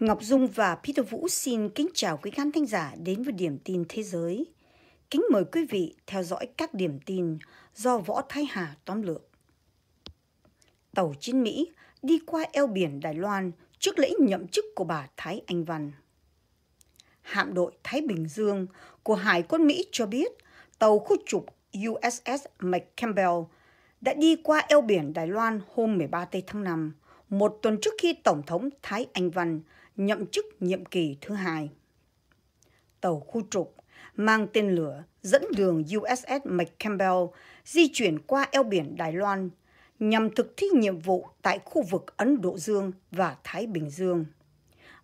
Ngọc Dung và Peter Vũ xin kính chào quý khán thính giả đến với Điểm tin Thế giới. Kính mời quý vị theo dõi các điểm tin do Võ Thái Hà tóm lược. Tàu chiến Mỹ đi qua eo biển Đài Loan trước lễ nhậm chức của bà Thái Anh Văn. Hạm đội Thái Bình Dương của Hải quân Mỹ cho biết tàu khu trục USS McCampbell đã đi qua eo biển Đài Loan hôm 13 Tây tháng 5, một tuần trước khi Tổng thống Thái Anh Văn – nhậm chức nhiệm kỳ thứ hai. Tàu khu trục mang tên lửa dẫn đường USS McCampbell di chuyển qua eo biển Đài Loan nhằm thực thi nhiệm vụ tại khu vực Ấn Độ Dương và Thái Bình Dương.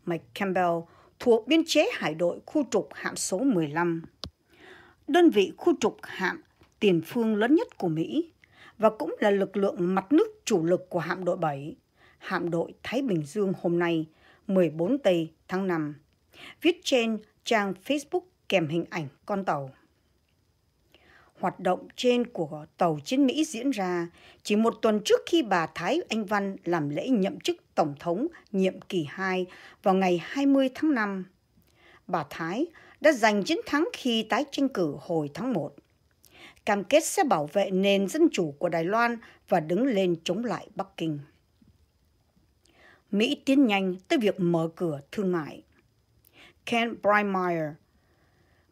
McCampbell thuộc biên chế hải đội khu trục hạm số 15, đơn vị khu trục hạm tiền phương lớn nhất của Mỹ và cũng là lực lượng mặt nước chủ lực của hạm đội 7, hạm đội Thái Bình Dương hôm nay – 14 Tây tháng 5, viết trên trang Facebook kèm hình ảnh con tàu. Hoạt động trên của tàu chiến Mỹ diễn ra chỉ một tuần trước khi bà Thái Anh Văn làm lễ nhậm chức Tổng thống nhiệm kỳ 2 vào ngày 20 tháng 5. Bà Thái đã giành chiến thắng khi tái tranh cử hồi tháng 1 cam kết sẽ bảo vệ nền dân chủ của Đài Loan và đứng lên chống lại Bắc Kinh. Mỹ tiến nhanh tới việc mở cửa thương mại. Ken Breitmeyer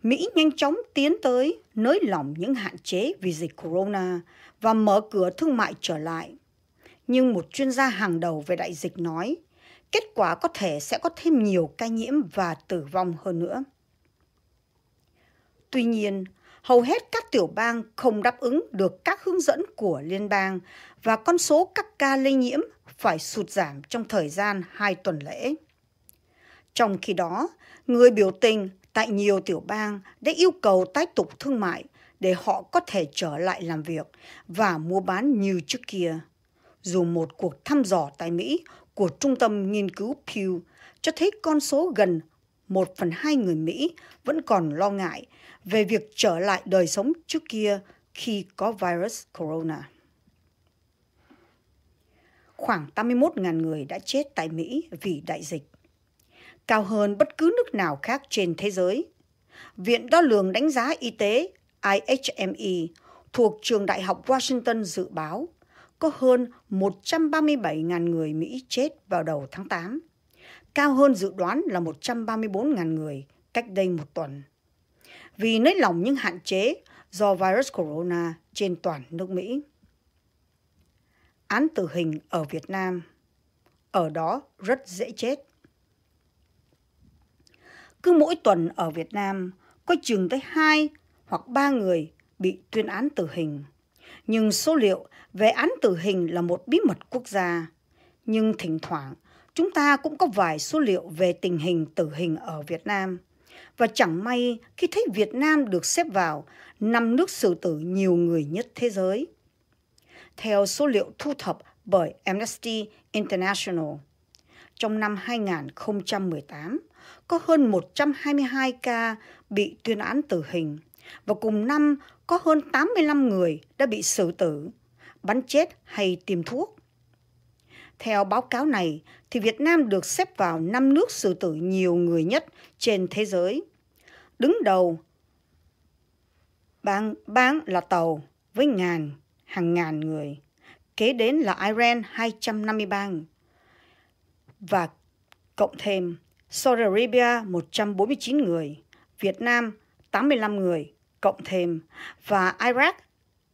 Mỹ nhanh chóng tiến tới nới lỏng những hạn chế vì dịch corona và mở cửa thương mại trở lại. Nhưng một chuyên gia hàng đầu về đại dịch nói, kết quả có thể sẽ có thêm nhiều ca nhiễm và tử vong hơn nữa. Tuy nhiên, hầu hết các tiểu bang không đáp ứng được các hướng dẫn của liên bang và con số các ca lây nhiễm phải sụt giảm trong thời gian hai tuần lễ. Trong khi đó, người biểu tình tại nhiều tiểu bang đã yêu cầu tái tục thương mại để họ có thể trở lại làm việc và mua bán như trước kia. Dù một cuộc thăm dò tại Mỹ của Trung tâm Nghiên cứu Pew cho thấy con số gần 1 phần 2 người Mỹ vẫn còn lo ngại về việc trở lại đời sống trước kia khi có virus corona khoảng 81.000 người đã chết tại Mỹ vì đại dịch, cao hơn bất cứ nước nào khác trên thế giới. Viện đo lường đánh giá y tế IHME thuộc trường Đại học Washington dự báo có hơn 137.000 người Mỹ chết vào đầu tháng 8, cao hơn dự đoán là 134.000 người cách đây một tuần. Vì nới lỏng những hạn chế do virus corona trên toàn nước Mỹ án tử hình ở Việt Nam. Ở đó rất dễ chết. Cứ mỗi tuần ở Việt Nam có chừng tới 2 hoặc 3 người bị tuyên án tử hình. Nhưng số liệu về án tử hình là một bí mật quốc gia. Nhưng thỉnh thoảng chúng ta cũng có vài số liệu về tình hình tử hình ở Việt Nam. Và chẳng may khi thấy Việt Nam được xếp vào năm nước xử tử nhiều người nhất thế giới – theo số liệu thu thập bởi Amnesty International. Trong năm 2018, có hơn 122 ca bị tuyên án tử hình và cùng năm có hơn 85 người đã bị xử tử, bắn chết hay tiêm thuốc. Theo báo cáo này, thì Việt Nam được xếp vào 5 nước xử tử nhiều người nhất trên thế giới. Đứng đầu bang, bang là Tàu với ngàn hàng ngàn người. Kế đến là Iran 253 người. và cộng thêm Saudi Arabia 149 người, Việt Nam 85 người cộng thêm và Iraq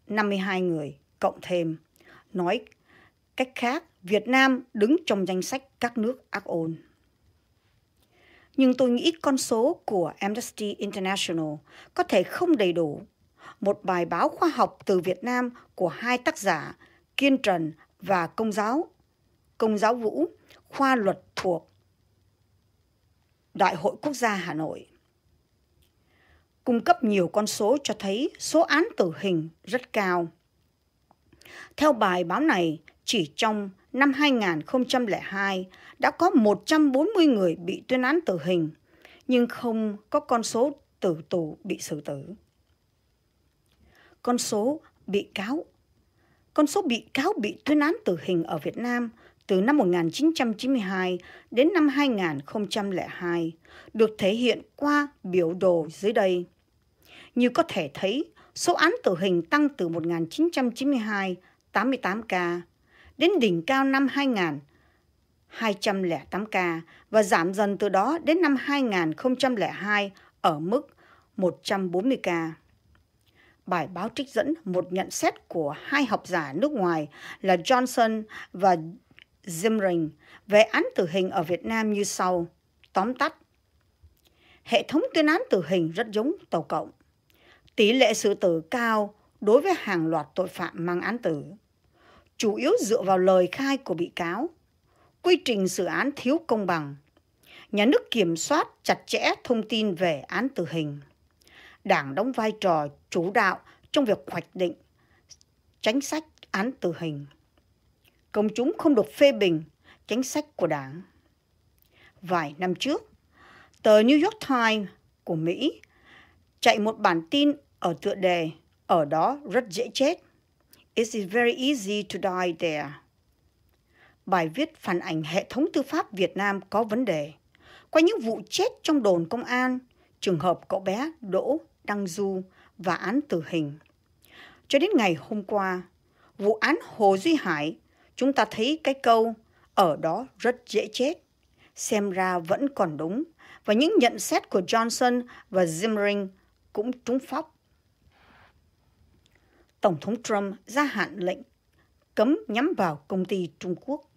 52 người cộng thêm. Nói cách khác, Việt Nam đứng trong danh sách các nước ác ôn. Nhưng tôi nghĩ con số của Amnesty International có thể không đầy đủ một bài báo khoa học từ Việt Nam của hai tác giả Kiên Trần và Công Giáo. Công Giáo Vũ, khoa luật thuộc Đại hội Quốc gia Hà Nội. Cung cấp nhiều con số cho thấy số án tử hình rất cao. Theo bài báo này, chỉ trong năm 2002 đã có 140 người bị tuyên án tử hình, nhưng không có con số tử tù bị xử tử con số bị cáo. Con số bị cáo bị tuyên án tử hình ở Việt Nam từ năm 1992 đến năm 2002 được thể hiện qua biểu đồ dưới đây. Như có thể thấy, số án tử hình tăng từ 1992 88 ca đến đỉnh cao năm 2000 208 ca và giảm dần từ đó đến năm 2002 ở mức 140 ca bài báo trích dẫn một nhận xét của hai học giả nước ngoài là Johnson và Zimring về án tử hình ở Việt Nam như sau. Tóm tắt, hệ thống tuyên án tử hình rất giống tàu cộng. Tỷ lệ xử tử cao đối với hàng loạt tội phạm mang án tử. Chủ yếu dựa vào lời khai của bị cáo. Quy trình xử án thiếu công bằng. Nhà nước kiểm soát chặt chẽ thông tin về án tử hình. Đảng đóng vai trò chủ đạo trong việc hoạch định chính sách án tử hình. Công chúng không được phê bình chính sách của Đảng. Vài năm trước, tờ New York Times của Mỹ chạy một bản tin ở tựa đề ở đó rất dễ chết. It is very easy to die there. Bài viết phản ảnh hệ thống tư pháp Việt Nam có vấn đề. Qua những vụ chết trong đồn công an, trường hợp cậu bé Đỗ Đăng Du và án tử hình. Cho đến ngày hôm qua, vụ án Hồ Duy Hải, chúng ta thấy cái câu ở đó rất dễ chết. Xem ra vẫn còn đúng và những nhận xét của Johnson và Zimmering cũng trúng phóc. Tổng thống Trump gia hạn lệnh cấm nhắm vào công ty Trung Quốc.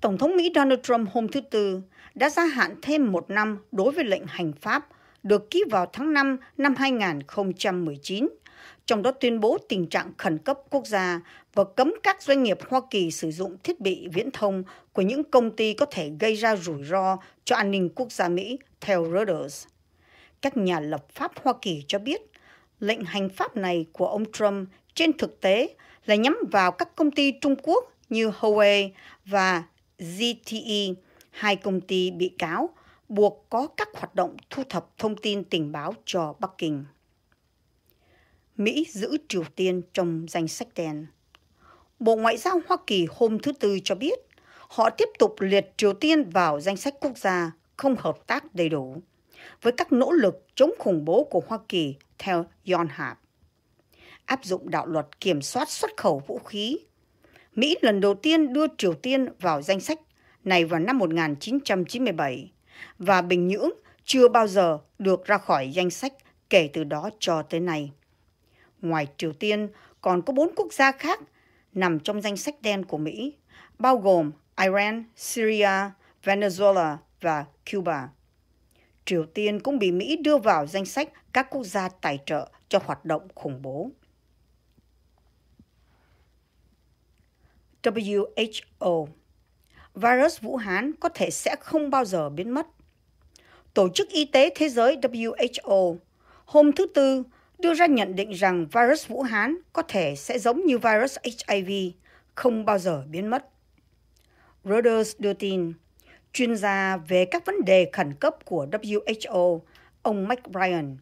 Tổng thống Mỹ Donald Trump hôm thứ Tư đã gia hạn thêm một năm đối với lệnh hành pháp – được ký vào tháng 5 năm 2019, trong đó tuyên bố tình trạng khẩn cấp quốc gia và cấm các doanh nghiệp Hoa Kỳ sử dụng thiết bị viễn thông của những công ty có thể gây ra rủi ro cho an ninh quốc gia Mỹ, theo Reuters. Các nhà lập pháp Hoa Kỳ cho biết, lệnh hành pháp này của ông Trump trên thực tế là nhắm vào các công ty Trung Quốc như Huawei và ZTE, hai công ty bị cáo buộc có các hoạt động thu thập thông tin tình báo cho Bắc Kinh. Mỹ giữ Triều Tiên trong danh sách đen. Bộ Ngoại giao Hoa Kỳ hôm thứ Tư cho biết họ tiếp tục liệt Triều Tiên vào danh sách quốc gia không hợp tác đầy đủ với các nỗ lực chống khủng bố của Hoa Kỳ theo Yonhap. Áp dụng đạo luật kiểm soát xuất khẩu vũ khí, Mỹ lần đầu tiên đưa Triều Tiên vào danh sách này vào năm 1997 và Bình Nhưỡng chưa bao giờ được ra khỏi danh sách kể từ đó cho tới nay. Ngoài Triều Tiên, còn có bốn quốc gia khác nằm trong danh sách đen của Mỹ, bao gồm Iran, Syria, Venezuela và Cuba. Triều Tiên cũng bị Mỹ đưa vào danh sách các quốc gia tài trợ cho hoạt động khủng bố. WHO virus Vũ Hán có thể sẽ không bao giờ biến mất. Tổ chức Y tế Thế giới WHO hôm thứ Tư đưa ra nhận định rằng virus Vũ Hán có thể sẽ giống như virus HIV, không bao giờ biến mất. Reuters đưa tin, chuyên gia về các vấn đề khẩn cấp của WHO, ông Mike Bryan,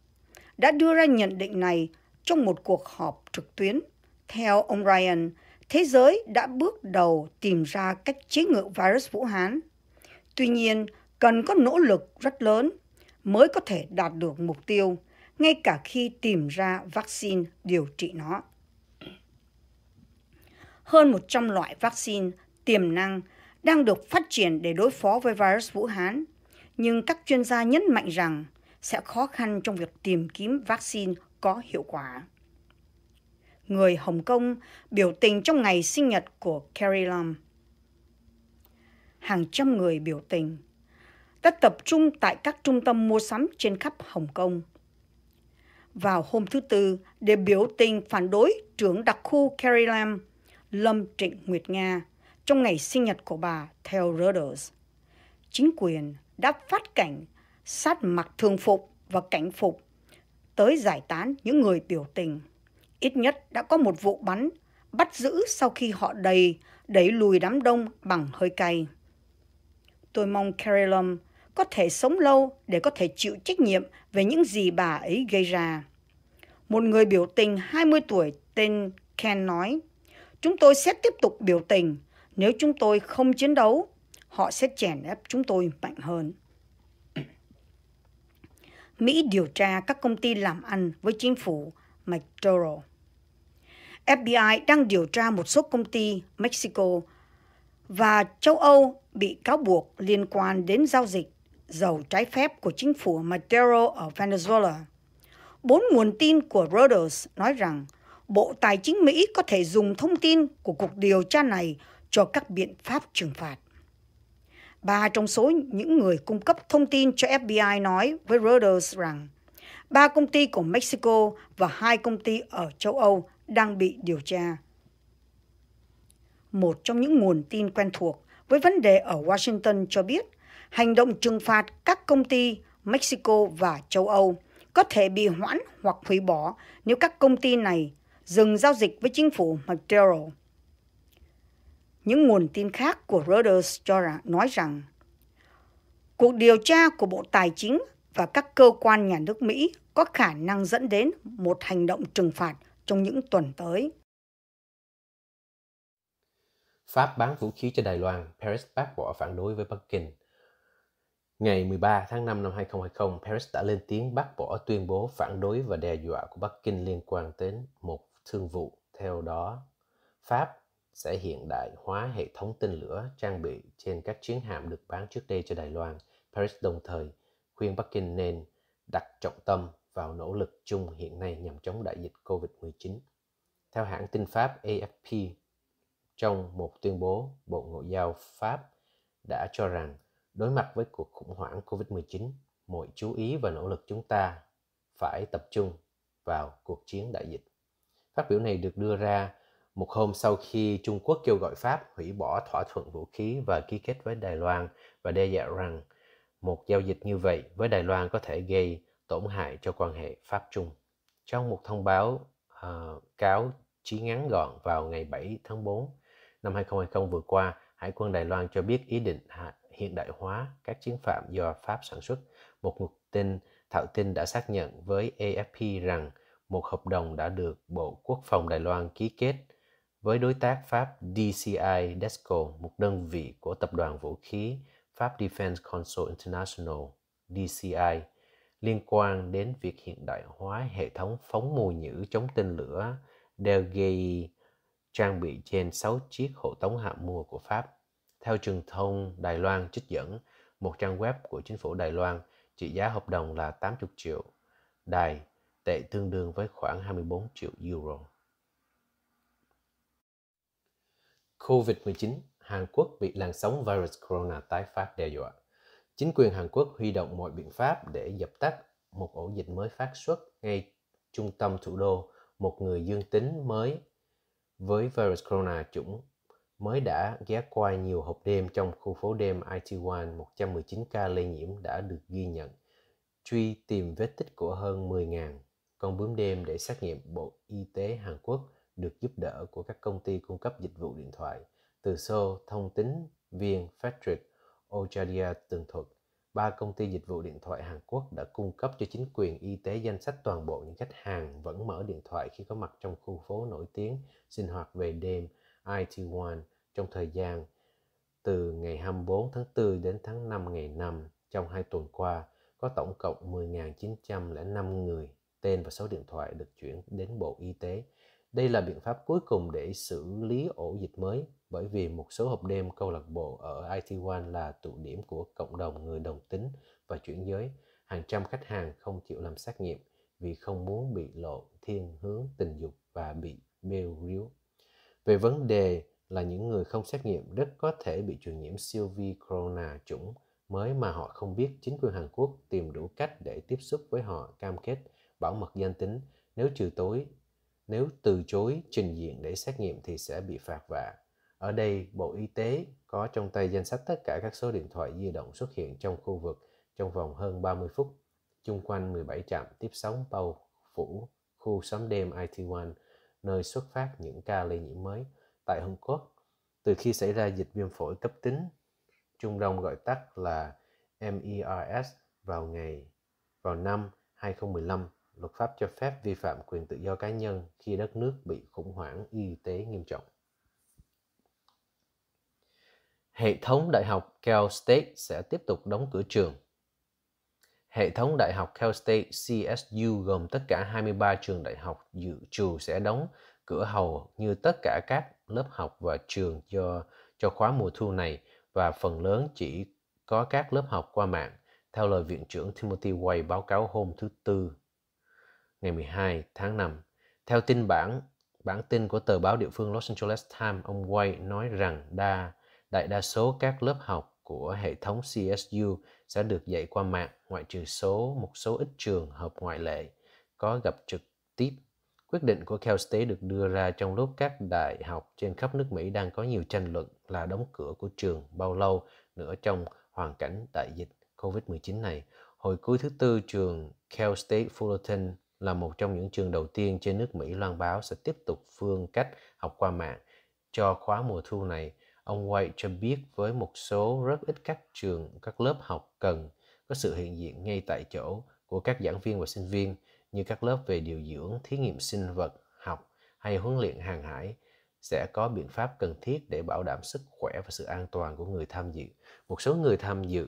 đã đưa ra nhận định này trong một cuộc họp trực tuyến. Theo ông Ryan thế giới đã bước đầu tìm ra cách chế ngự virus Vũ Hán. Tuy nhiên, cần có nỗ lực rất lớn mới có thể đạt được mục tiêu, ngay cả khi tìm ra vaccine điều trị nó. Hơn 100 loại vaccine tiềm năng đang được phát triển để đối phó với virus Vũ Hán, nhưng các chuyên gia nhấn mạnh rằng sẽ khó khăn trong việc tìm kiếm vaccine có hiệu quả người Hồng Kông biểu tình trong ngày sinh nhật của Carrie Lam. Hàng trăm người biểu tình đã tập trung tại các trung tâm mua sắm trên khắp Hồng Kông. Vào hôm thứ Tư, để biểu tình phản đối trưởng đặc khu Carrie Lam, Lâm Trịnh Nguyệt Nga, trong ngày sinh nhật của bà theo Reuters. Chính quyền đã phát cảnh sát mặc thường phục và cảnh phục tới giải tán những người biểu tình. Ít nhất đã có một vụ bắn bắt giữ sau khi họ đầy, đẩy lùi đám đông bằng hơi cay. Tôi mong Carillon có thể sống lâu để có thể chịu trách nhiệm về những gì bà ấy gây ra. Một người biểu tình 20 tuổi tên Ken nói, chúng tôi sẽ tiếp tục biểu tình. Nếu chúng tôi không chiến đấu, họ sẽ chèn ép chúng tôi mạnh hơn. Mỹ điều tra các công ty làm ăn với chính phủ McDonald. FBI đang điều tra một số công ty Mexico và châu Âu bị cáo buộc liên quan đến giao dịch dầu trái phép của chính phủ Maduro ở Venezuela. Bốn nguồn tin của Reuters nói rằng Bộ Tài chính Mỹ có thể dùng thông tin của cuộc điều tra này cho các biện pháp trừng phạt. Ba trong số những người cung cấp thông tin cho FBI nói với Reuters rằng ba công ty của Mexico và hai công ty ở châu Âu đang bị điều tra. Một trong những nguồn tin quen thuộc với vấn đề ở Washington cho biết hành động trừng phạt các công ty Mexico và châu Âu có thể bị hoãn hoặc hủy bỏ nếu các công ty này dừng giao dịch với chính phủ Maduro. Những nguồn tin khác của Reuters cho rằng, nói rằng cuộc điều tra của Bộ Tài chính và các cơ quan nhà nước Mỹ có khả năng dẫn đến một hành động trừng phạt trong những tuần tới. Pháp bán vũ khí cho Đài Loan, Paris bác bỏ phản đối với Bắc Kinh. Ngày 13 tháng 5 năm 2020, Paris đã lên tiếng bác bỏ tuyên bố phản đối và đe dọa của Bắc Kinh liên quan đến một thương vụ. Theo đó, Pháp sẽ hiện đại hóa hệ thống tên lửa trang bị trên các chiến hạm được bán trước đây cho Đài Loan. Paris đồng thời khuyên Bắc Kinh nên đặt trọng tâm vào nỗ lực chung hiện nay nhằm chống đại dịch COVID-19. Theo hãng tin Pháp AFP, trong một tuyên bố, Bộ Ngoại giao Pháp đã cho rằng đối mặt với cuộc khủng hoảng COVID-19, mọi chú ý và nỗ lực chúng ta phải tập trung vào cuộc chiến đại dịch. Phát biểu này được đưa ra một hôm sau khi Trung Quốc kêu gọi Pháp hủy bỏ thỏa thuận vũ khí và ký kết với Đài Loan và đe dọa rằng một giao dịch như vậy với Đài Loan có thể gây tổn hại cho quan hệ Pháp Trung. Trong một thông báo uh, cáo chí ngắn gọn vào ngày 7 tháng 4 năm 2020 vừa qua, Hải quân Đài Loan cho biết ý định hiện đại hóa các chiến phạm do Pháp sản xuất. Một ngục tin thạo tin đã xác nhận với AFP rằng một hợp đồng đã được Bộ Quốc phòng Đài Loan ký kết với đối tác Pháp DCI DESCO, một đơn vị của Tập đoàn Vũ khí Pháp Defense console International DCI liên quan đến việc hiện đại hóa hệ thống phóng mồi nhữ chống tên lửa Delgei trang bị trên 6 chiếc hộ tống hạm mùa của Pháp. Theo truyền thông Đài Loan trích dẫn, một trang web của chính phủ Đài Loan trị giá hợp đồng là 80 triệu đài, tệ tương đương với khoảng 24 triệu euro. COVID-19, Hàn Quốc bị làn sóng virus corona tái phát đe dọa. Chính quyền Hàn Quốc huy động mọi biện pháp để dập tắt một ổ dịch mới phát xuất ngay trung tâm thủ đô một người dương tính mới với virus corona chủng mới đã ghé qua nhiều hộp đêm trong khu phố đêm IT1, 119 ca lây nhiễm đã được ghi nhận, truy tìm vết tích của hơn 10.000 con bướm đêm để xét nghiệm Bộ Y tế Hàn Quốc được giúp đỡ của các công ty cung cấp dịch vụ điện thoại từ Seoul, thông tín viên Patrick Australia tường thuật, ba công ty dịch vụ điện thoại Hàn Quốc đã cung cấp cho chính quyền y tế danh sách toàn bộ những khách hàng vẫn mở điện thoại khi có mặt trong khu phố nổi tiếng sinh hoạt về đêm IT1 trong thời gian từ ngày 24 tháng 4 đến tháng 5 ngày 5 trong hai tuần qua có tổng cộng 10.905 người tên và số điện thoại được chuyển đến Bộ Y tế. Đây là biện pháp cuối cùng để xử lý ổ dịch mới bởi vì một số hộp đêm câu lạc bộ ở IT1 là tụ điểm của cộng đồng người đồng tính và chuyển giới. Hàng trăm khách hàng không chịu làm xét nghiệm vì không muốn bị lộ thiên hướng tình dục và bị bêu ríu. Về vấn đề là những người không xét nghiệm rất có thể bị truyền nhiễm siêu vi corona chủng mới mà họ không biết chính quyền Hàn Quốc tìm đủ cách để tiếp xúc với họ cam kết bảo mật danh tính nếu trừ tối nếu từ chối trình diện để xét nghiệm thì sẽ bị phạt vạ ở đây, Bộ Y tế có trong tay danh sách tất cả các số điện thoại di động xuất hiện trong khu vực trong vòng hơn 30 phút, chung quanh 17 trạm tiếp sóng bầu phủ khu xóm đêm IT1, nơi xuất phát những ca lây nhiễm mới tại Hồng Quốc. Từ khi xảy ra dịch viêm phổi cấp tính, Trung Đông gọi tắt là MERS vào ngày vào năm 2015, luật pháp cho phép vi phạm quyền tự do cá nhân khi đất nước bị khủng hoảng y tế nghiêm trọng. Hệ thống đại học Cal State sẽ tiếp tục đóng cửa trường. Hệ thống đại học Cal State CSU gồm tất cả 23 trường đại học dự trù sẽ đóng cửa hầu như tất cả các lớp học và trường cho cho khóa mùa thu này và phần lớn chỉ có các lớp học qua mạng, theo lời Viện trưởng Timothy Way báo cáo hôm thứ Tư, ngày 12 tháng 5. Theo tin bản, bản tin của tờ báo địa phương Los Angeles Times, ông Way nói rằng đa Đại đa số các lớp học của hệ thống CSU sẽ được dạy qua mạng, ngoại trừ số một số ít trường hợp ngoại lệ có gặp trực tiếp. Quyết định của Cal State được đưa ra trong lúc các đại học trên khắp nước Mỹ đang có nhiều tranh luận là đóng cửa của trường bao lâu nữa trong hoàn cảnh đại dịch COVID-19 này. Hồi cuối thứ tư, trường Cal State Fullerton là một trong những trường đầu tiên trên nước Mỹ loan báo sẽ tiếp tục phương cách học qua mạng cho khóa mùa thu này Ông White cho biết với một số rất ít các trường, các lớp học cần có sự hiện diện ngay tại chỗ của các giảng viên và sinh viên như các lớp về điều dưỡng, thí nghiệm sinh vật, học hay huấn luyện hàng hải sẽ có biện pháp cần thiết để bảo đảm sức khỏe và sự an toàn của người tham dự. Một số người tham dự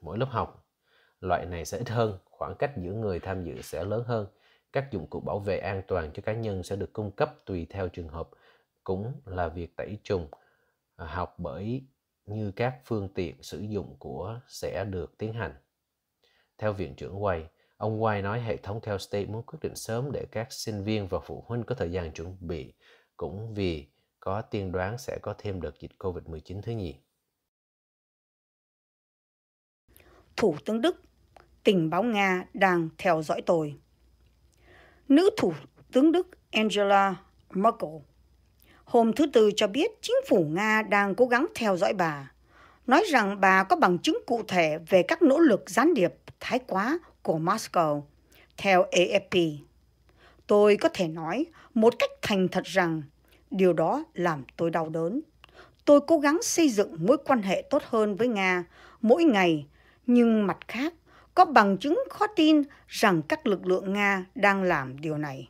mỗi lớp học loại này sẽ ít hơn, khoảng cách giữa người tham dự sẽ lớn hơn. Các dụng cụ bảo vệ an toàn cho cá nhân sẽ được cung cấp tùy theo trường hợp, cũng là việc tẩy trùng học bởi như các phương tiện sử dụng của sẽ được tiến hành. Theo Viện trưởng Quay, ông Quay nói hệ thống theo State muốn quyết định sớm để các sinh viên và phụ huynh có thời gian chuẩn bị, cũng vì có tiên đoán sẽ có thêm đợt dịch COVID-19 thứ nhì. Thủ tướng Đức tình báo Nga đang theo dõi tôi. Nữ thủ tướng Đức Angela Merkel hôm thứ Tư cho biết chính phủ Nga đang cố gắng theo dõi bà, nói rằng bà có bằng chứng cụ thể về các nỗ lực gián điệp thái quá của Moscow, theo AFP. Tôi có thể nói một cách thành thật rằng điều đó làm tôi đau đớn. Tôi cố gắng xây dựng mối quan hệ tốt hơn với Nga mỗi ngày, nhưng mặt khác, có bằng chứng khó tin rằng các lực lượng Nga đang làm điều này.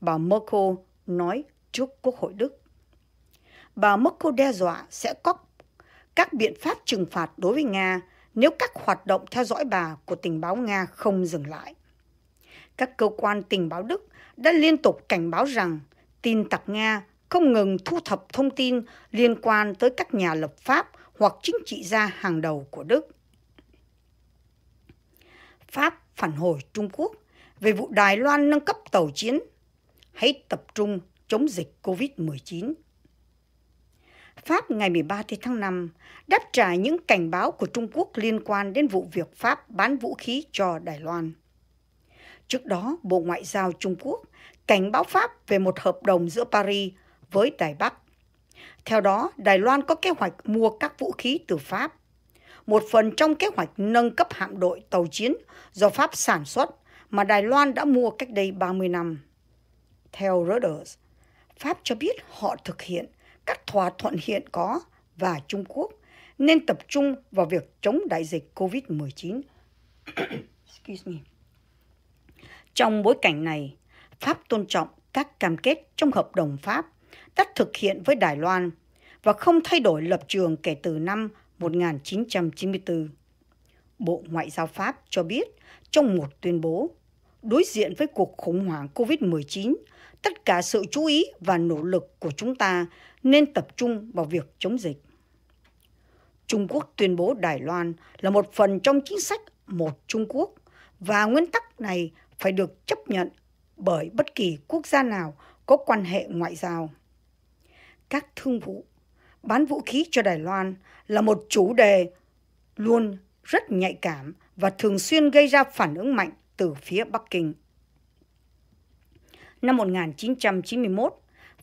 Bà Merkel nói trước Quốc hội Đức bà Merkel đe dọa sẽ có các biện pháp trừng phạt đối với Nga nếu các hoạt động theo dõi bà của tình báo Nga không dừng lại. Các cơ quan tình báo Đức đã liên tục cảnh báo rằng tin tặc Nga không ngừng thu thập thông tin liên quan tới các nhà lập pháp hoặc chính trị gia hàng đầu của Đức. Pháp phản hồi Trung Quốc về vụ Đài Loan nâng cấp tàu chiến. Hãy tập trung chống dịch COVID-19. Pháp ngày 13 tháng 5 đáp trả những cảnh báo của Trung Quốc liên quan đến vụ việc Pháp bán vũ khí cho Đài Loan. Trước đó, Bộ Ngoại giao Trung Quốc cảnh báo Pháp về một hợp đồng giữa Paris với Đài Bắc. Theo đó, Đài Loan có kế hoạch mua các vũ khí từ Pháp. Một phần trong kế hoạch nâng cấp hạm đội tàu chiến do Pháp sản xuất mà Đài Loan đã mua cách đây 30 năm. Theo Reuters, Pháp cho biết họ thực hiện các thỏa thuận hiện có và Trung Quốc nên tập trung vào việc chống đại dịch COVID-19. trong bối cảnh này, Pháp tôn trọng các cam kết trong hợp đồng Pháp đã thực hiện với Đài Loan và không thay đổi lập trường kể từ năm 1994. Bộ Ngoại giao Pháp cho biết trong một tuyên bố, đối diện với cuộc khủng hoảng COVID-19, tất cả sự chú ý và nỗ lực của chúng ta nên tập trung vào việc chống dịch. Trung Quốc tuyên bố Đài Loan là một phần trong chính sách một Trung Quốc và nguyên tắc này phải được chấp nhận bởi bất kỳ quốc gia nào có quan hệ ngoại giao. Các thương vụ bán vũ khí cho Đài Loan là một chủ đề luôn rất nhạy cảm và thường xuyên gây ra phản ứng mạnh từ phía Bắc Kinh. Năm 1991,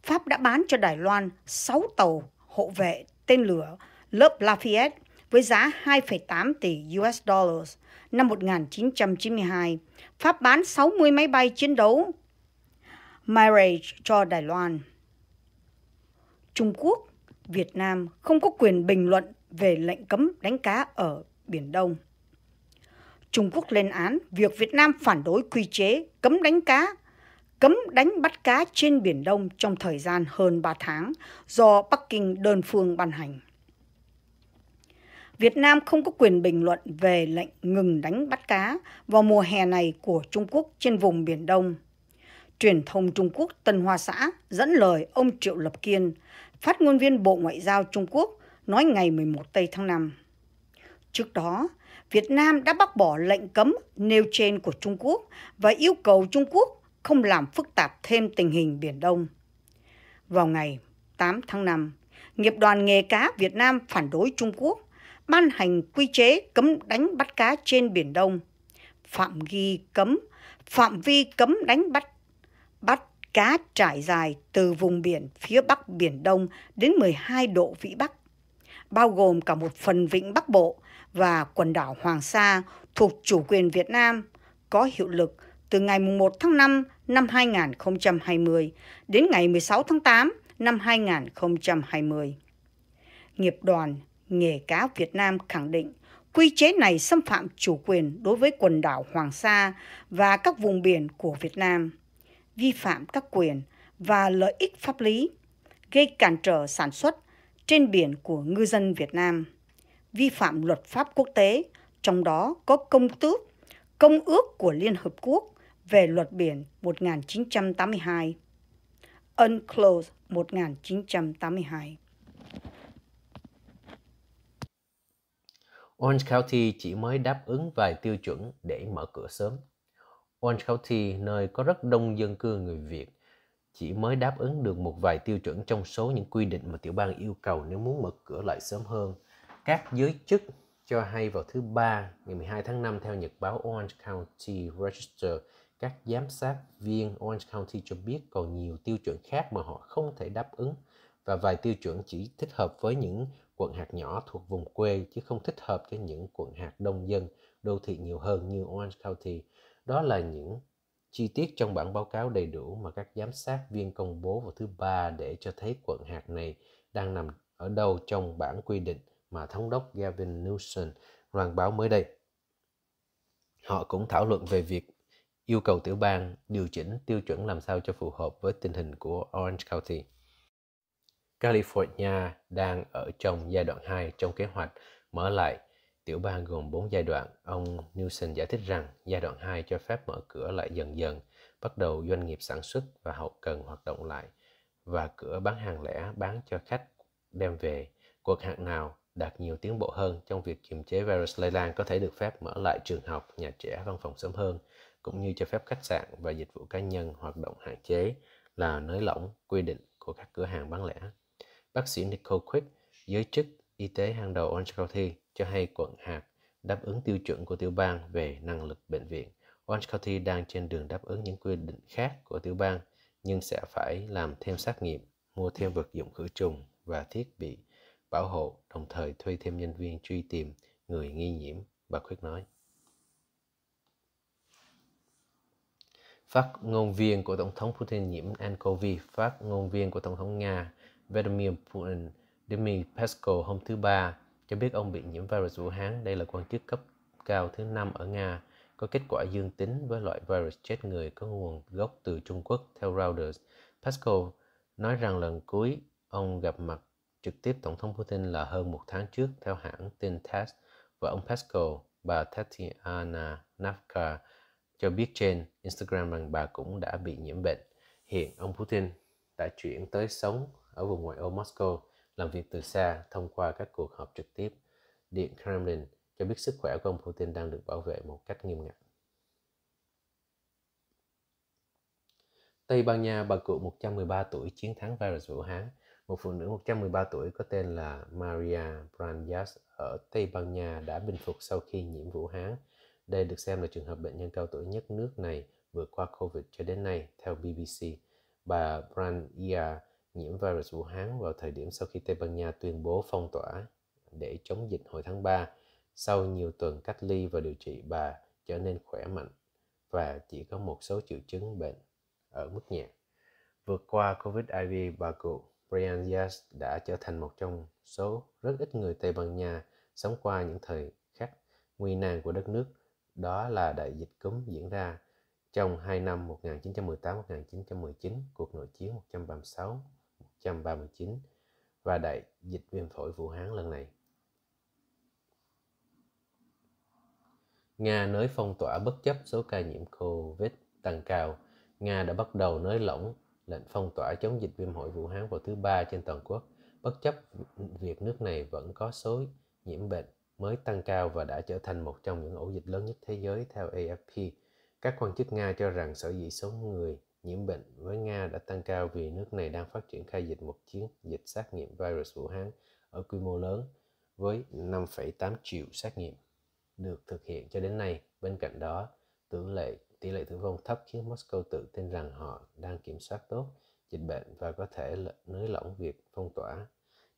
Pháp đã bán cho Đài Loan 6 tàu hộ vệ tên lửa lớp Lafayette với giá 2,8 tỷ US dollars năm 1992. Pháp bán 60 máy bay chiến đấu Mirage cho Đài Loan. Trung Quốc, Việt Nam không có quyền bình luận về lệnh cấm đánh cá ở Biển Đông. Trung Quốc lên án việc Việt Nam phản đối quy chế cấm đánh cá cấm đánh bắt cá trên Biển Đông trong thời gian hơn 3 tháng do Bắc Kinh đơn phương ban hành. Việt Nam không có quyền bình luận về lệnh ngừng đánh bắt cá vào mùa hè này của Trung Quốc trên vùng Biển Đông. Truyền thông Trung Quốc Tân Hoa Xã dẫn lời ông Triệu Lập Kiên, phát ngôn viên Bộ Ngoại giao Trung Quốc, nói ngày 11 Tây tháng 5. Trước đó, Việt Nam đã bác bỏ lệnh cấm nêu trên của Trung Quốc và yêu cầu Trung Quốc không làm phức tạp thêm tình hình Biển Đông. Vào ngày 8 tháng 5, Nghiệp đoàn nghề cá Việt Nam phản đối Trung Quốc ban hành quy chế cấm đánh bắt cá trên Biển Đông, phạm ghi cấm, phạm vi cấm đánh bắt, bắt cá trải dài từ vùng biển phía Bắc Biển Đông đến 12 độ Vĩ Bắc, bao gồm cả một phần vịnh Bắc Bộ và quần đảo Hoàng Sa thuộc chủ quyền Việt Nam, có hiệu lực từ ngày 1 tháng 5 năm 2020 đến ngày 16 tháng 8 năm 2020. Nghiệp đoàn Nghề cá Việt Nam khẳng định quy chế này xâm phạm chủ quyền đối với quần đảo Hoàng Sa và các vùng biển của Việt Nam, vi phạm các quyền và lợi ích pháp lý, gây cản trở sản xuất trên biển của ngư dân Việt Nam, vi phạm luật pháp quốc tế, trong đó có công tước, công ước của Liên Hợp Quốc về luật biển 1982, UNCLOS 1982. Orange County chỉ mới đáp ứng vài tiêu chuẩn để mở cửa sớm. Orange County, nơi có rất đông dân cư người Việt, chỉ mới đáp ứng được một vài tiêu chuẩn trong số những quy định mà tiểu bang yêu cầu nếu muốn mở cửa lại sớm hơn. Các giới chức cho hay vào thứ Ba, ngày 12 tháng 5 theo nhật báo Orange County Register các giám sát viên Orange County cho biết còn nhiều tiêu chuẩn khác mà họ không thể đáp ứng và vài tiêu chuẩn chỉ thích hợp với những quận hạt nhỏ thuộc vùng quê chứ không thích hợp cho những quận hạt đông dân, đô thị nhiều hơn như Orange County. Đó là những chi tiết trong bản báo cáo đầy đủ mà các giám sát viên công bố vào thứ ba để cho thấy quận hạt này đang nằm ở đâu trong bản quy định mà thống đốc Gavin Newsom loan báo mới đây. Họ cũng thảo luận về việc yêu cầu tiểu bang điều chỉnh tiêu chuẩn làm sao cho phù hợp với tình hình của Orange County. California đang ở trong giai đoạn 2 trong kế hoạch mở lại tiểu bang gồm 4 giai đoạn. Ông Newsom giải thích rằng giai đoạn 2 cho phép mở cửa lại dần dần, bắt đầu doanh nghiệp sản xuất và hậu cần hoạt động lại và cửa bán hàng lẻ bán cho khách đem về. Cuộc hạn nào đạt nhiều tiến bộ hơn trong việc kiềm chế virus lây lan có thể được phép mở lại trường học, nhà trẻ, văn phòng sớm hơn cũng như cho phép khách sạn và dịch vụ cá nhân hoạt động hạn chế là nới lỏng quy định của các cửa hàng bán lẻ. Bác sĩ Nicole Quick, giới chức y tế hàng đầu Orange County, cho hay quận hạt đáp ứng tiêu chuẩn của tiểu bang về năng lực bệnh viện. Orange County đang trên đường đáp ứng những quy định khác của tiểu bang, nhưng sẽ phải làm thêm xét nghiệm, mua thêm vật dụng khử trùng và thiết bị bảo hộ, đồng thời thuê thêm nhân viên truy tìm người nghi nhiễm, bà Quyết nói. Phát ngôn viên của Tổng thống Putin nhiễm ncov, phát ngôn viên của Tổng thống Nga Vladimir Putin Dmitry Peskov hôm thứ Ba cho biết ông bị nhiễm virus Vũ Hán. Đây là quan chức cấp cao thứ năm ở Nga có kết quả dương tính với loại virus chết người có nguồn gốc từ Trung Quốc, theo Reuters. Peskov nói rằng lần cuối ông gặp mặt trực tiếp Tổng thống Putin là hơn một tháng trước, theo hãng tin TASS, và ông Peskov, bà Tatiana Navka, cho biết trên Instagram rằng bà cũng đã bị nhiễm bệnh. Hiện ông Putin đã chuyển tới sống ở vùng ngoại ô Moscow, làm việc từ xa thông qua các cuộc họp trực tiếp. Điện Kremlin cho biết sức khỏe của ông Putin đang được bảo vệ một cách nghiêm ngặt. Tây Ban Nha, bà cụ 113 tuổi chiến thắng virus Vũ Hán. Một phụ nữ 113 tuổi có tên là Maria brandias ở Tây Ban Nha đã bình phục sau khi nhiễm Vũ Hán đây được xem là trường hợp bệnh nhân cao tuổi nhất nước này vượt qua COVID cho đến nay, theo BBC. Bà Bran Ia nhiễm virus Vũ Hán vào thời điểm sau khi Tây Ban Nha tuyên bố phong tỏa để chống dịch hồi tháng 3. Sau nhiều tuần cách ly và điều trị, bà trở nên khỏe mạnh và chỉ có một số triệu chứng bệnh ở mức nhẹ. Vượt qua COVID-IV, bà cụ Brian Yas đã trở thành một trong số rất ít người Tây Ban Nha sống qua những thời khắc nguy nan của đất nước đó là đại dịch cúm diễn ra trong 2 năm 1918-1919, cuộc nội chiến 136-139 và đại dịch viêm phổi Vũ Hán lần này. Nga nới phong tỏa bất chấp số ca nhiễm COVID tăng cao. Nga đã bắt đầu nới lỏng lệnh phong tỏa chống dịch viêm phổi Vũ Hán vào thứ ba trên toàn quốc, bất chấp việc nước này vẫn có số nhiễm bệnh mới tăng cao và đã trở thành một trong những ổ dịch lớn nhất thế giới theo AFP. Các quan chức Nga cho rằng sở dĩ số người nhiễm bệnh với Nga đã tăng cao vì nước này đang phát triển khai dịch một chiến dịch xét nghiệm virus Vũ Hán ở quy mô lớn với 5,8 triệu xét nghiệm được thực hiện cho đến nay. Bên cạnh đó, tỷ lệ tỷ lệ tử vong thấp khiến Moscow tự tin rằng họ đang kiểm soát tốt dịch bệnh và có thể nới lỏng việc phong tỏa.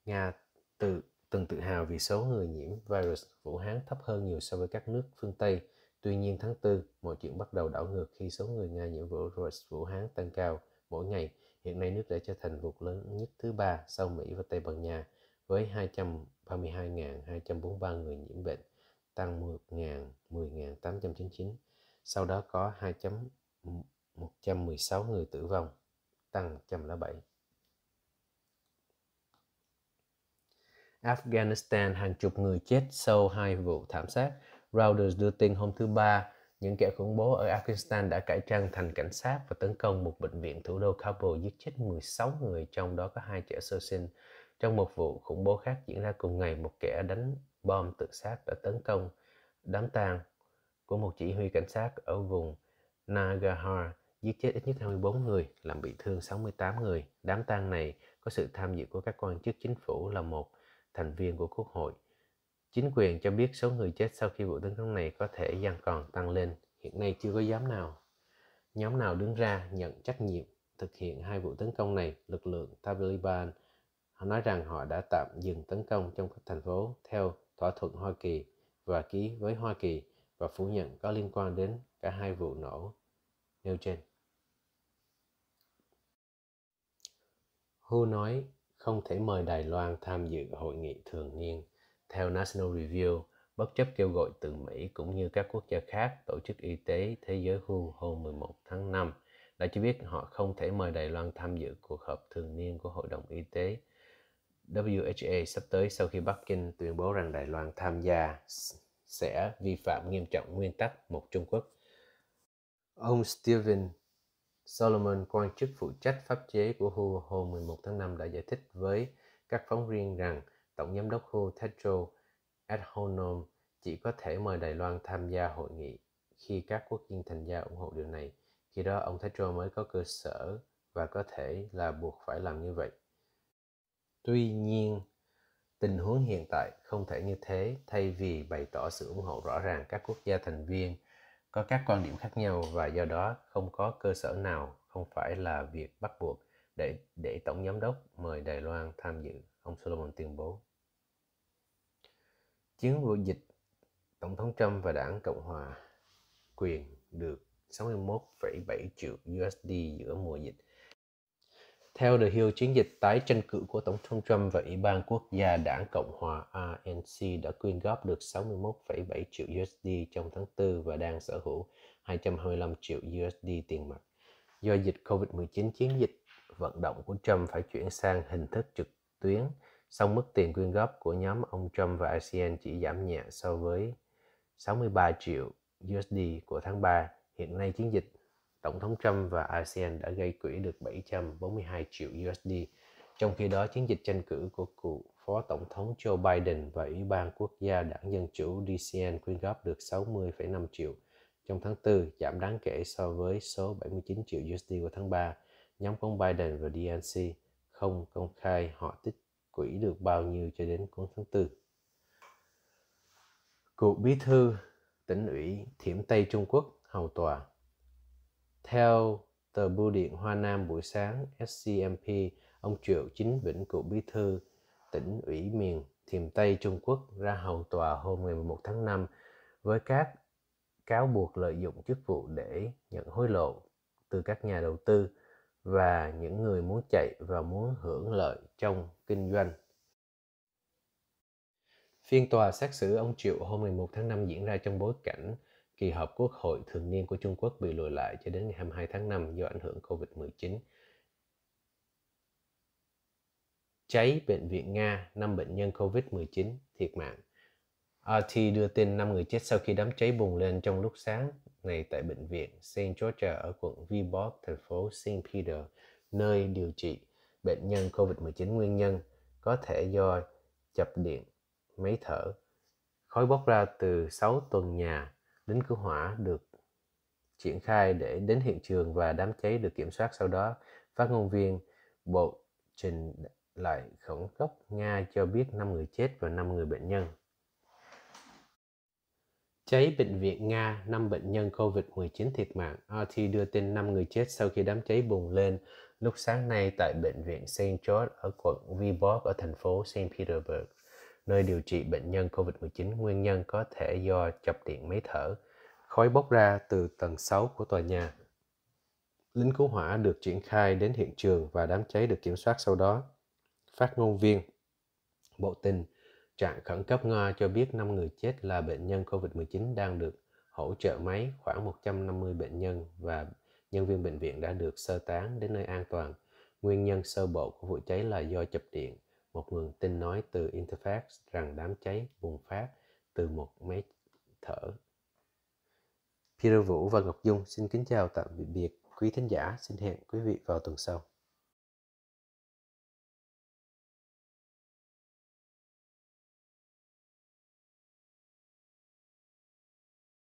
Nga từ từng tự hào vì số người nhiễm virus Vũ Hán thấp hơn nhiều so với các nước phương Tây. Tuy nhiên tháng 4, mọi chuyện bắt đầu đảo ngược khi số người Nga nhiễm virus Vũ Hán tăng cao mỗi ngày. Hiện nay nước đã trở thành vùng lớn nhất thứ ba sau Mỹ và Tây Ban Nha với 232.243 người nhiễm bệnh, tăng 10.899. Sau đó có 2.116 người tử vong, tăng 107. Afghanistan hàng chục người chết sau hai vụ thảm sát. Reuters đưa tin hôm thứ Ba, những kẻ khủng bố ở Afghanistan đã cải trang thành cảnh sát và tấn công một bệnh viện thủ đô Kabul giết chết 16 người, trong đó có hai trẻ sơ sinh. Trong một vụ khủng bố khác diễn ra cùng ngày, một kẻ đánh bom tự sát đã tấn công đám tang của một chỉ huy cảnh sát ở vùng Nagahar giết chết ít nhất 24 người, làm bị thương 68 người. Đám tang này có sự tham dự của các quan chức chính phủ là một thành viên của Quốc hội. Chính quyền cho biết số người chết sau khi vụ tấn công này có thể dần còn tăng lên, hiện nay chưa có giám nào. Nhóm nào đứng ra nhận trách nhiệm thực hiện hai vụ tấn công này, lực lượng Taliban họ nói rằng họ đã tạm dừng tấn công trong các thành phố theo thỏa thuận Hoa Kỳ và ký với Hoa Kỳ và phủ nhận có liên quan đến cả hai vụ nổ nêu trên. Hu nói không thể mời Đài Loan tham dự hội nghị thường niên. Theo National Review, bất chấp kêu gọi từ Mỹ cũng như các quốc gia khác, Tổ chức Y tế Thế giới WHO hôm 11 tháng 5 đã cho biết họ không thể mời Đài Loan tham dự cuộc họp thường niên của Hội đồng Y tế WHA sắp tới sau khi Bắc Kinh tuyên bố rằng Đài Loan tham gia sẽ vi phạm nghiêm trọng nguyên tắc một Trung Quốc. Ông Steven Solomon, quan chức phụ trách pháp chế của WHO hôm 11 tháng 5 đã giải thích với các phóng viên rằng Tổng Giám đốc WHO Tedros Adhanom chỉ có thể mời Đài Loan tham gia hội nghị khi các quốc viên thành gia ủng hộ điều này. Khi đó ông Tedros mới có cơ sở và có thể là buộc phải làm như vậy. Tuy nhiên, tình huống hiện tại không thể như thế thay vì bày tỏ sự ủng hộ rõ ràng các quốc gia thành viên – có các quan điểm khác nhau và do đó không có cơ sở nào không phải là việc bắt buộc để để tổng giám đốc mời Đài Loan tham dự, ông Solomon tuyên bố. Chiến vụ dịch Tổng thống Trump và Đảng Cộng hòa quyền được 61,7 triệu USD giữa mùa dịch theo The Hill, chiến dịch tái tranh cử của Tổng thống Trump và Ủy ban Quốc gia Đảng Cộng hòa ANC đã quyên góp được 61,7 triệu USD trong tháng 4 và đang sở hữu 225 triệu USD tiền mặt. Do dịch COVID-19, chiến dịch vận động của Trump phải chuyển sang hình thức trực tuyến, song mức tiền quyên góp của nhóm ông Trump và ASEAN chỉ giảm nhẹ so với 63 triệu USD của tháng 3. Hiện nay chiến dịch Tổng thống Trump và ASEAN đã gây quỹ được 742 triệu USD, trong khi đó chiến dịch tranh cử của cựu Phó Tổng thống Joe Biden và Ủy ban Quốc gia Đảng Dân Chủ DCN quyên góp được 60,5 triệu trong tháng 4, giảm đáng kể so với số 79 triệu USD của tháng 3. Nhóm của ông Biden và DNC không công khai họ tích quỹ được bao nhiêu cho đến cuối tháng 4. Cựu bí thư tỉnh ủy Thiểm Tây Trung Quốc hầu tòa theo tờ bưu điện Hoa Nam buổi sáng SCMP, ông Triệu Chính Vĩnh cựu bí thư tỉnh ủy miền Thiềm Tây Trung Quốc ra hầu tòa hôm ngày 11 tháng 5 với các cáo buộc lợi dụng chức vụ để nhận hối lộ từ các nhà đầu tư và những người muốn chạy và muốn hưởng lợi trong kinh doanh. Phiên tòa xét xử ông Triệu hôm 11 tháng 5 diễn ra trong bối cảnh Kỳ họp Quốc hội thường niên của Trung Quốc bị lùi lại cho đến ngày 22 tháng 5 do ảnh hưởng COVID-19. Cháy bệnh viện Nga, 5 bệnh nhân COVID-19 thiệt mạng. RT đưa tin 5 người chết sau khi đám cháy bùng lên trong lúc sáng này tại bệnh viện St. George ở quận Viborg, thành phố St. Peter, nơi điều trị bệnh nhân COVID-19 nguyên nhân có thể do chập điện, máy thở. Khói bốc ra từ 6 tuần nhà lính cứu hỏa được triển khai để đến hiện trường và đám cháy được kiểm soát sau đó. Phát ngôn viên Bộ trình lại khẩn cấp Nga cho biết 5 người chết và 5 người bệnh nhân. Cháy bệnh viện Nga, 5 bệnh nhân COVID-19 thiệt mạng. RT đưa tin 5 người chết sau khi đám cháy bùng lên lúc sáng nay tại bệnh viện St. George ở quận Viborg ở thành phố St. Petersburg nơi điều trị bệnh nhân COVID-19 nguyên nhân có thể do chập điện máy thở, khói bốc ra từ tầng 6 của tòa nhà. Lính cứu hỏa được triển khai đến hiện trường và đám cháy được kiểm soát sau đó. Phát ngôn viên Bộ tình trạng khẩn cấp Nga cho biết 5 người chết là bệnh nhân COVID-19 đang được hỗ trợ máy khoảng 150 bệnh nhân và nhân viên bệnh viện đã được sơ tán đến nơi an toàn. Nguyên nhân sơ bộ của vụ cháy là do chập điện một nguồn tin nói từ Interfax rằng đám cháy bùng phát từ một máy thở. Peter Vũ và Ngọc Dung xin kính chào tạm biệt quý thính giả. Xin hẹn quý vị vào tuần sau.